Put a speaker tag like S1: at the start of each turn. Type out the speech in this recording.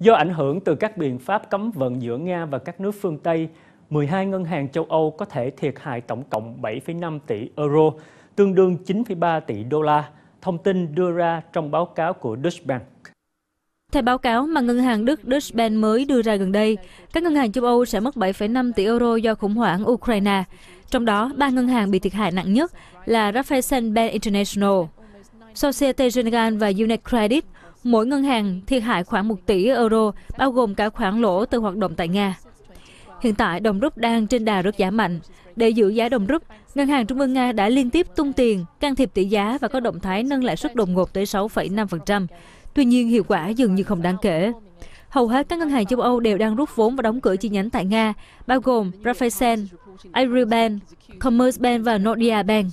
S1: Do ảnh hưởng từ các biện pháp cấm vận giữa Nga và các nước phương Tây, 12 ngân hàng châu Âu có thể thiệt hại tổng cộng 7,5 tỷ euro, tương đương 9,3 tỷ đô la, thông tin đưa ra trong báo cáo của Deutsche Bank.
S2: Theo báo cáo mà ngân hàng Đức Deutsche Bank mới đưa ra gần đây, các ngân hàng châu Âu sẽ mất 7,5 tỷ euro do khủng hoảng Ukraine. Trong đó, ba ngân hàng bị thiệt hại nặng nhất là Raiffeisen Bank International, Societe Generale và Unicredit Mỗi ngân hàng thiệt hại khoảng 1 tỷ euro, bao gồm cả khoản lỗ từ hoạt động tại Nga. Hiện tại, đồng rút đang trên đà rất giảm mạnh. Để giữ giá đồng rút, Ngân hàng Trung ương Nga đã liên tiếp tung tiền, can thiệp tỷ giá và có động thái nâng lãi suất đột ngột tới 6,5%. Tuy nhiên, hiệu quả dường như không đáng kể. Hầu hết các ngân hàng châu Âu đều đang rút vốn và đóng cửa chi nhánh tại Nga, bao gồm Raiffeisen, Agribank, Commerzbank và Nordea Bank.